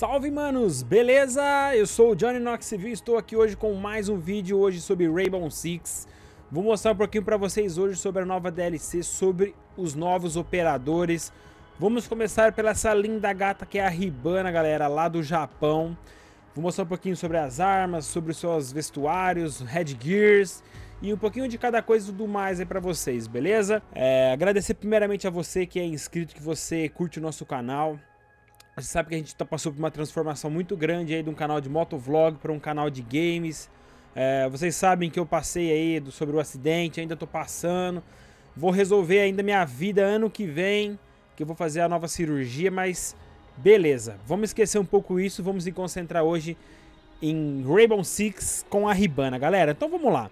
Salve manos, beleza? Eu sou o Johnny Knoxville e estou aqui hoje com mais um vídeo hoje sobre Rainbow Six. Vou mostrar um pouquinho para vocês hoje sobre a nova DLC, sobre os novos operadores. Vamos começar pela essa linda gata que é a Ribana, galera, lá do Japão. Vou mostrar um pouquinho sobre as armas, sobre os seus vestuários, headgears e um pouquinho de cada coisa e tudo mais aí para vocês, beleza? É, agradecer primeiramente a você que é inscrito, que você curte o nosso canal. A gente sabe que a gente tá, passou por uma transformação muito grande aí de um canal de motovlog para um canal de games. É, vocês sabem que eu passei aí do, sobre o acidente, ainda tô passando. Vou resolver ainda minha vida ano que vem, que eu vou fazer a nova cirurgia, mas beleza. Vamos esquecer um pouco isso, vamos se concentrar hoje em Rainbow Six com a Ribana, galera. Então vamos lá.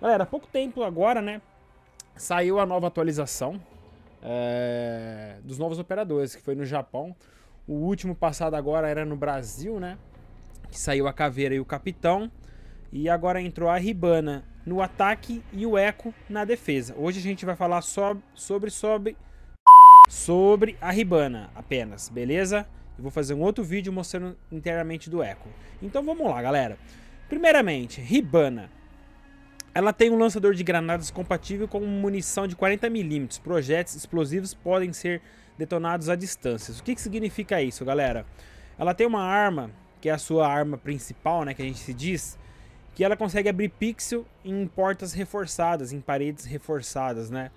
Galera, há pouco tempo agora, né, saiu a nova atualização é, dos novos operadores, que foi no Japão. O último passado agora era no Brasil, né? Que saiu a Caveira e o Capitão. E agora entrou a Ribana no ataque e o Eco na defesa. Hoje a gente vai falar só sobre sobre sobre a Ribana apenas, beleza? Eu vou fazer um outro vídeo mostrando inteiramente do Eco. Então vamos lá, galera. Primeiramente, Ribana. Ela tem um lançador de granadas compatível com munição de 40mm. Projetos explosivos podem ser detonados a distâncias. O que, que significa isso, galera? Ela tem uma arma, que é a sua arma principal, né, que a gente se diz, que ela consegue abrir pixel em portas reforçadas, em paredes reforçadas, né?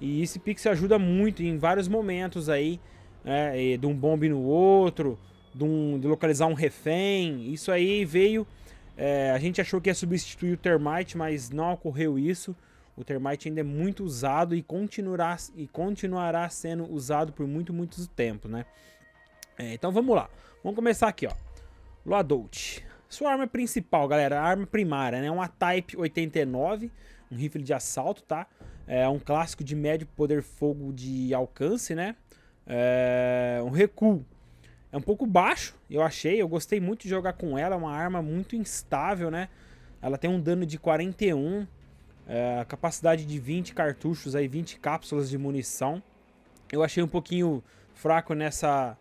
E esse pixel ajuda muito em vários momentos aí, né, de um bombe no outro, de, um, de localizar um refém. Isso aí veio... É, a gente achou que ia substituir o Termite, mas não ocorreu isso. O termite ainda é muito usado e continuará, e continuará sendo usado por muito, muito tempo, né? É, então vamos lá. Vamos começar aqui, ó. Loadout. Sua arma principal, galera, a arma primária, né? Uma Type 89, um rifle de assalto, tá? É um clássico de médio poder fogo de alcance, né? É um recuo. É um pouco baixo, eu achei. Eu gostei muito de jogar com ela. É uma arma muito instável, né? Ela tem um dano de 41. É, capacidade de 20 cartuchos, aí 20 cápsulas de munição. Eu achei um pouquinho fraco nessa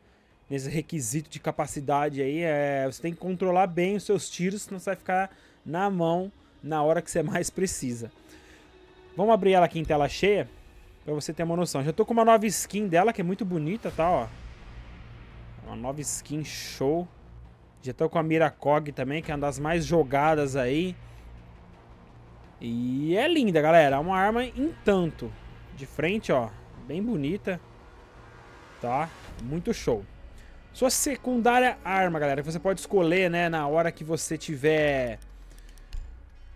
nesse requisito de capacidade aí. É, você tem que controlar bem os seus tiros, senão você vai ficar na mão na hora que você mais precisa. Vamos abrir ela aqui em tela cheia para você ter uma noção. Já tô com uma nova skin dela que é muito bonita, tá? Ó. Uma nova skin show. Já tô com a Miracog também, que é uma das mais jogadas aí. E é linda, galera. É uma arma em tanto. De frente, ó. Bem bonita. Tá? Muito show. Sua secundária arma, galera, que você pode escolher, né, na hora que você tiver...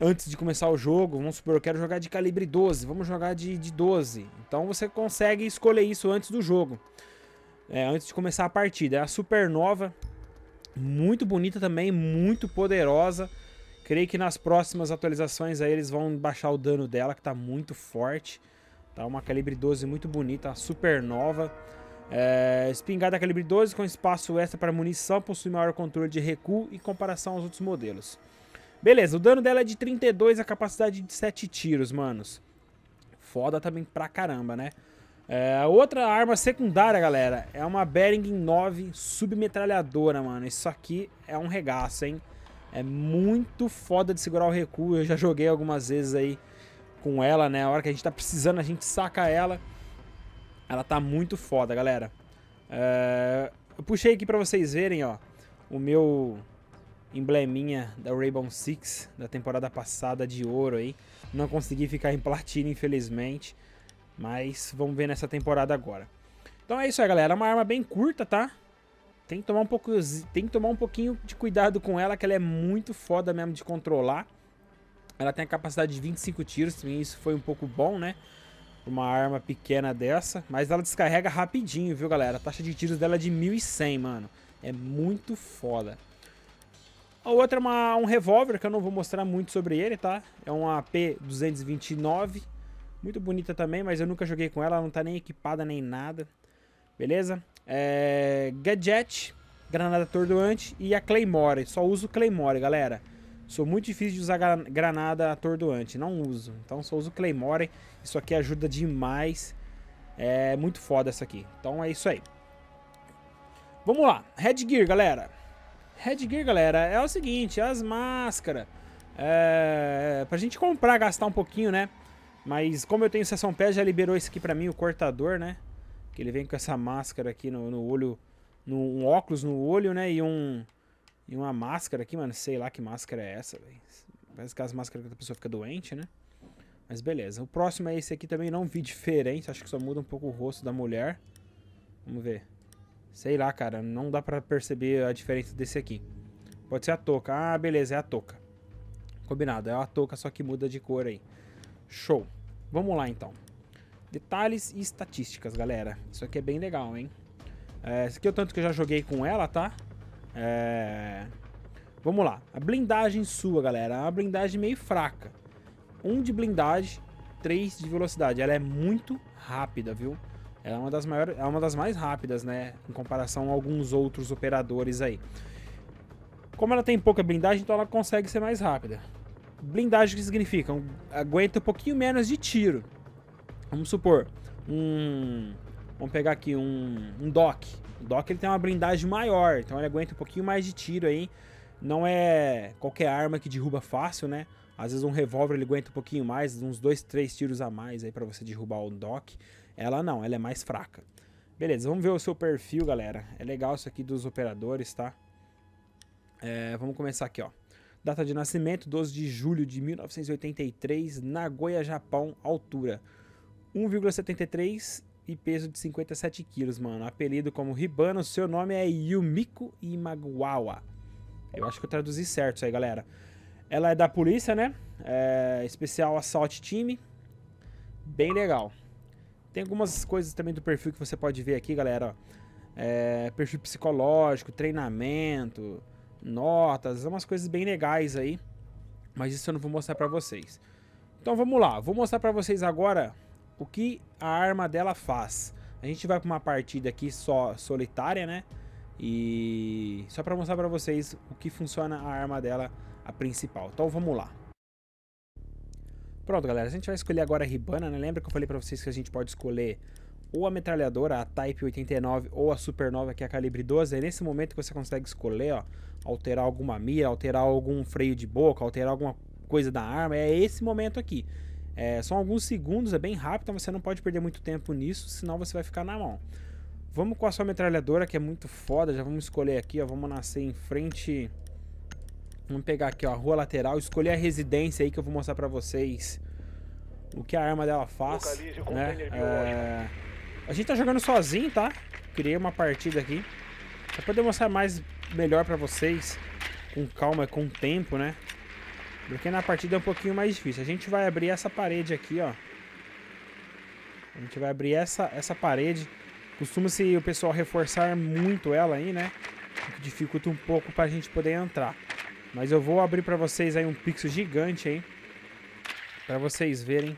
Antes de começar o jogo, vamos supor, eu quero jogar de calibre 12, vamos jogar de, de 12. Então você consegue escolher isso antes do jogo, é, antes de começar a partida. É a supernova, muito bonita também, muito poderosa. Creio que nas próximas atualizações aí eles vão baixar o dano dela, que tá muito forte. Tá uma calibre 12 muito bonita, super nova. É, espingarda calibre 12 com espaço extra para munição, possui maior controle de recuo em comparação aos outros modelos. Beleza, o dano dela é de 32 a capacidade de 7 tiros, manos. Foda também pra caramba, né? É, outra arma secundária, galera, é uma Bering 9 submetralhadora, mano. Isso aqui é um regaço, hein? É muito foda de segurar o recuo. Eu já joguei algumas vezes aí com ela, né? A hora que a gente tá precisando, a gente saca ela. Ela tá muito foda, galera. É... Eu puxei aqui pra vocês verem, ó. O meu embleminha da Rainbow Six, da temporada passada de ouro aí. Não consegui ficar em platina, infelizmente. Mas vamos ver nessa temporada agora. Então é isso aí, galera. É uma arma bem curta, tá? Tem que tomar um pouco, tem que tomar um pouquinho de cuidado com ela, que ela é muito foda mesmo de controlar. Ela tem a capacidade de 25 tiros, também isso foi um pouco bom, né? Uma arma pequena dessa, mas ela descarrega rapidinho, viu, galera? A taxa de tiros dela é de 1100, mano. É muito foda. A outra é uma, um revólver, que eu não vou mostrar muito sobre ele, tá? É uma AP-229. Muito bonita também, mas eu nunca joguei com ela, ela não tá nem equipada nem nada. Beleza? é, Gadget, Granada Atordoante e a Claymore. Só uso Claymore, galera. Sou muito difícil de usar granada atordoante, não uso. Então só uso Claymore. Isso aqui ajuda demais. É muito foda essa aqui. Então é isso aí. Vamos lá. Headgear, galera. Headgear, galera, é o seguinte, as máscaras. É, pra gente comprar, gastar um pouquinho, né? Mas como eu tenho sessão pé, já liberou isso aqui pra mim, o cortador, né? Que ele vem com essa máscara aqui no, no olho. No, um óculos no olho, né? E um. E uma máscara aqui, mano. Sei lá que máscara é essa, velho. Parece que as máscaras que a pessoa fica doente, né? Mas beleza. O próximo é esse aqui também. Não vi diferente. Acho que só muda um pouco o rosto da mulher. Vamos ver. Sei lá, cara. Não dá pra perceber a diferença desse aqui. Pode ser a touca. Ah, beleza. É a touca. Combinado. É a touca, só que muda de cor aí. Show. Vamos lá, então. Detalhes e estatísticas, galera. Isso aqui é bem legal, hein? É, esse aqui é o tanto que eu já joguei com ela, tá? É... Vamos lá. A blindagem sua, galera. É uma blindagem meio fraca. 1 um de blindagem, 3 de velocidade. Ela é muito rápida, viu? Ela é uma das, maiores, é uma das mais rápidas, né? Em comparação a alguns outros operadores aí. Como ela tem pouca blindagem, então ela consegue ser mais rápida. Blindagem que significa? aguenta um pouquinho menos de tiro. Vamos supor, um... Vamos pegar aqui um, um Doc. O Doc ele tem uma blindagem maior, então ele aguenta um pouquinho mais de tiro aí. Não é qualquer arma que derruba fácil, né? Às vezes um revólver ele aguenta um pouquinho mais, uns dois, três tiros a mais aí para você derrubar o Doc. Ela não, ela é mais fraca. Beleza, vamos ver o seu perfil, galera. É legal isso aqui dos operadores, tá? É, vamos começar aqui, ó. Data de nascimento, 12 de julho de 1983, Nagoya, Japão, altura 1,73 e peso de 57 quilos, mano. Apelido como Ribano, seu nome é Yumiko Imaguawa. Eu acho que eu traduzi certo isso aí, galera. Ela é da polícia, né? É, especial Assault Time. Bem legal. Tem algumas coisas também do perfil que você pode ver aqui, galera. É, perfil psicológico, treinamento, notas, umas coisas bem legais aí. Mas isso eu não vou mostrar pra vocês. Então vamos lá, vou mostrar pra vocês agora o que a arma dela faz. A gente vai para uma partida aqui só solitária, né? E só para mostrar para vocês o que funciona a arma dela, a principal. Então vamos lá. Pronto, galera. A gente vai escolher agora a Ribana, né? Lembra que eu falei para vocês que a gente pode escolher ou a metralhadora, a Type 89, ou a Supernova, que é a calibre 12. É nesse momento que você consegue escolher, ó, alterar alguma mira, alterar algum freio de boca, alterar alguma coisa da arma. É esse momento aqui. É, são alguns segundos, é bem rápido, então você não pode perder muito tempo nisso, senão você vai ficar na mão. Vamos com a sua metralhadora, que é muito foda. Já vamos escolher aqui, ó. Vamos nascer em frente... Vamos pegar aqui, ó, a rua lateral. Escolher a residência aí, que eu vou mostrar pra vocês o que a arma dela faz. Né? É... A gente tá jogando sozinho, tá? Criei uma partida aqui. Pra poder mostrar mais melhor pra vocês. Com calma, com tempo, né? Porque na partida é um pouquinho mais difícil. A gente vai abrir essa parede aqui, ó. A gente vai abrir essa, essa parede. Costuma-se o pessoal reforçar muito ela aí, né? O que dificulta um pouco pra gente poder entrar. Mas eu vou abrir pra vocês aí um pixel gigante, hein? Pra vocês verem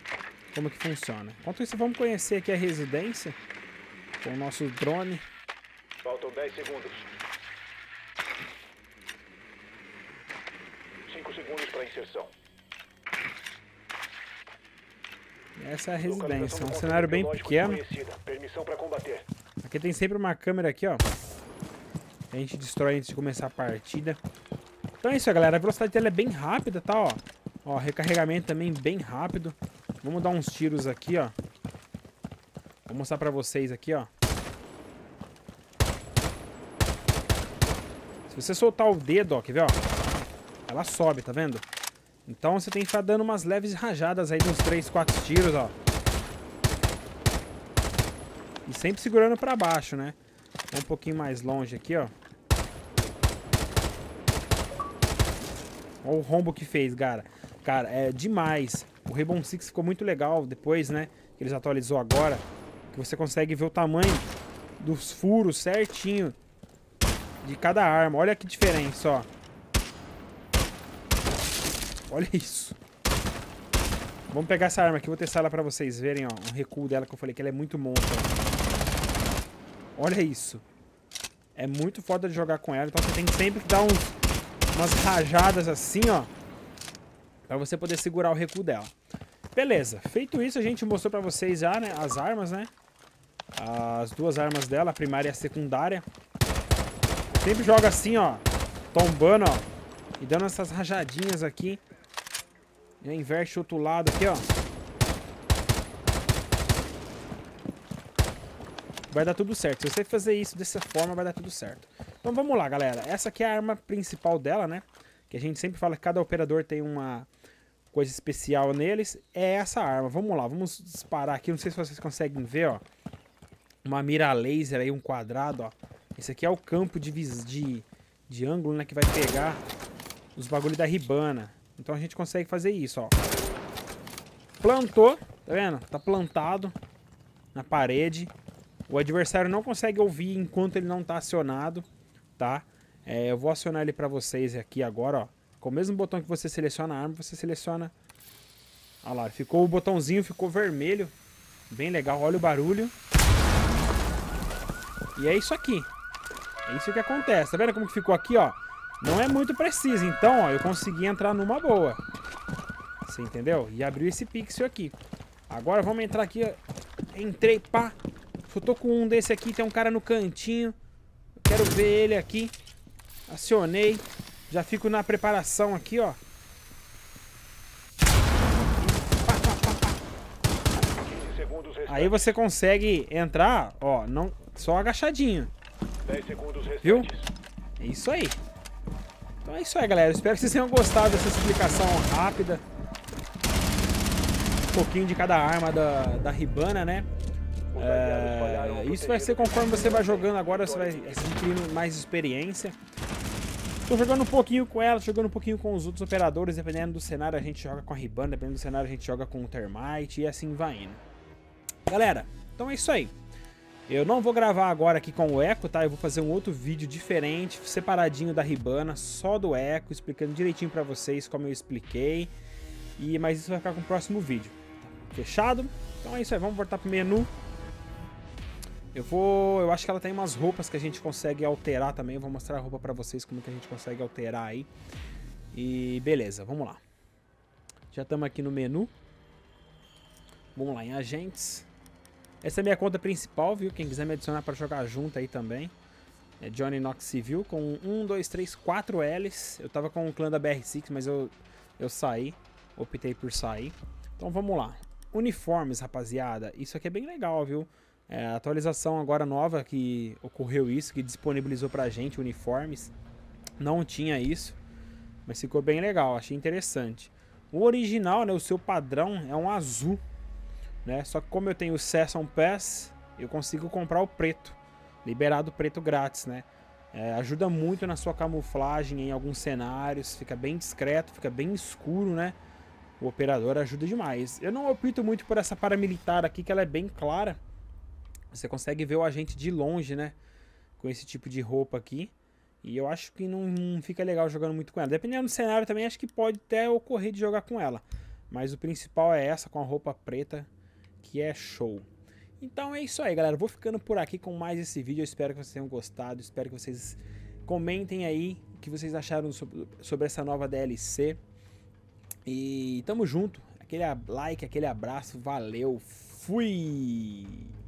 como que funciona. Enquanto isso, vamos conhecer aqui a residência com o nosso drone. Faltam 10 segundos. segundos para inserção. Essa é a residência, um cenário bem pequeno. Aqui tem sempre uma câmera aqui, ó. A gente destrói antes de começar a partida. Então é isso, galera. A velocidade dela é bem rápida, tá, ó. Ó, recarregamento também bem rápido. Vamos dar uns tiros aqui, ó. Vou mostrar pra vocês aqui, ó. Se você soltar o dedo, ó, quer ver, ó. Ela sobe, tá vendo? Então você tem que estar dando umas leves rajadas aí de uns 3, 4 tiros, ó. E sempre segurando pra baixo, né? um pouquinho mais longe aqui, ó. Olha o rombo que fez, cara. Cara, é demais. O Rainbow Six ficou muito legal depois, né? Que eles atualizou agora. Que você consegue ver o tamanho dos furos certinho de cada arma. Olha que diferença, ó. Olha isso. Vamos pegar essa arma aqui. Vou testar ela pra vocês verem, ó. Um recuo dela que eu falei que ela é muito monstro. Olha isso. É muito foda de jogar com ela. Então você tem sempre que dar uns, umas rajadas assim, ó. Pra você poder segurar o recuo dela. Beleza. Feito isso, a gente mostrou pra vocês já, né? As armas, né? As duas armas dela, a primária e a secundária. Sempre joga assim, ó. Tombando, ó. E dando essas rajadinhas aqui. Já inverte o outro lado aqui, ó. Vai dar tudo certo. Se você fazer isso dessa forma, vai dar tudo certo. Então vamos lá, galera. Essa aqui é a arma principal dela, né? Que a gente sempre fala que cada operador tem uma coisa especial neles. É essa arma. Vamos lá, vamos disparar aqui. Não sei se vocês conseguem ver, ó. Uma mira laser aí, um quadrado, ó. Esse aqui é o campo de, de, de ângulo, né? Que vai pegar os bagulhos da ribana. Então a gente consegue fazer isso, ó. Plantou, tá vendo? Tá plantado na parede. O adversário não consegue ouvir enquanto ele não tá acionado, tá? É, eu vou acionar ele pra vocês aqui agora, ó. Com o mesmo botão que você seleciona a arma, você seleciona... Olha lá, ficou o botãozinho, ficou vermelho. Bem legal, olha o barulho. E é isso aqui. É isso que acontece. Tá vendo como ficou aqui, ó? Não é muito preciso, então ó, eu consegui entrar numa boa. Você entendeu? E abriu esse pixel aqui. Agora vamos entrar aqui. Entrei, pá. Só tô com um desse aqui, tem um cara no cantinho. quero ver ele aqui. Acionei. Já fico na preparação aqui, ó. Aí você consegue entrar, ó, não, só agachadinho. Viu? É isso aí. Então é isso aí, galera. Espero que vocês tenham gostado dessa explicação rápida. Um pouquinho de cada arma da, da Ribana, né? É, é isso vai ser conforme você vai jogando agora, você vai adquirindo mais experiência. Tô jogando um pouquinho com ela, jogando um pouquinho com os outros operadores, dependendo do cenário a gente joga com a Ribana, dependendo do cenário a gente joga com o Termite e assim vai indo. Galera, então é isso aí. Eu não vou gravar agora aqui com o Echo, tá? Eu vou fazer um outro vídeo diferente, separadinho da Ribana, só do Echo, explicando direitinho para vocês como eu expliquei. E mas isso vai ficar com o próximo vídeo. Fechado? Então é isso aí, vamos voltar pro menu. Eu vou, eu acho que ela tem umas roupas que a gente consegue alterar também, eu vou mostrar a roupa para vocês como que a gente consegue alterar aí. E beleza, vamos lá. Já estamos aqui no menu. Vamos lá em agentes. Essa é minha conta principal, viu? Quem quiser me adicionar para jogar junto aí também. É Johnny Knox Civil com 1, 2, 3, 4 L's. Eu tava com o clã da BR6, mas eu, eu saí. Optei por sair. Então vamos lá. Uniformes, rapaziada. Isso aqui é bem legal, viu? É, a atualização agora nova que ocorreu isso, que disponibilizou pra gente uniformes. Não tinha isso, mas ficou bem legal, achei interessante. O original, né, o seu padrão é um azul, né? Só que como eu tenho o Session Pass, eu consigo comprar o preto. Liberado preto grátis, né? É, ajuda muito na sua camuflagem em alguns cenários. Fica bem discreto, fica bem escuro, né? O operador ajuda demais. Eu não opto muito por essa paramilitar aqui, que ela é bem clara. Você consegue ver o agente de longe, né? Com esse tipo de roupa aqui. E eu acho que não, não, fica legal jogando muito com ela. Dependendo do cenário também, acho que pode até ocorrer de jogar com ela. Mas o principal é essa, com a roupa preta que é show. Então é isso aí, galera. Vou ficando por aqui com mais esse vídeo. Eu espero que vocês tenham gostado. Espero que vocês comentem aí o que vocês acharam sobre essa nova DLC. E tamo junto. Aquele like, aquele abraço. Valeu. Fui!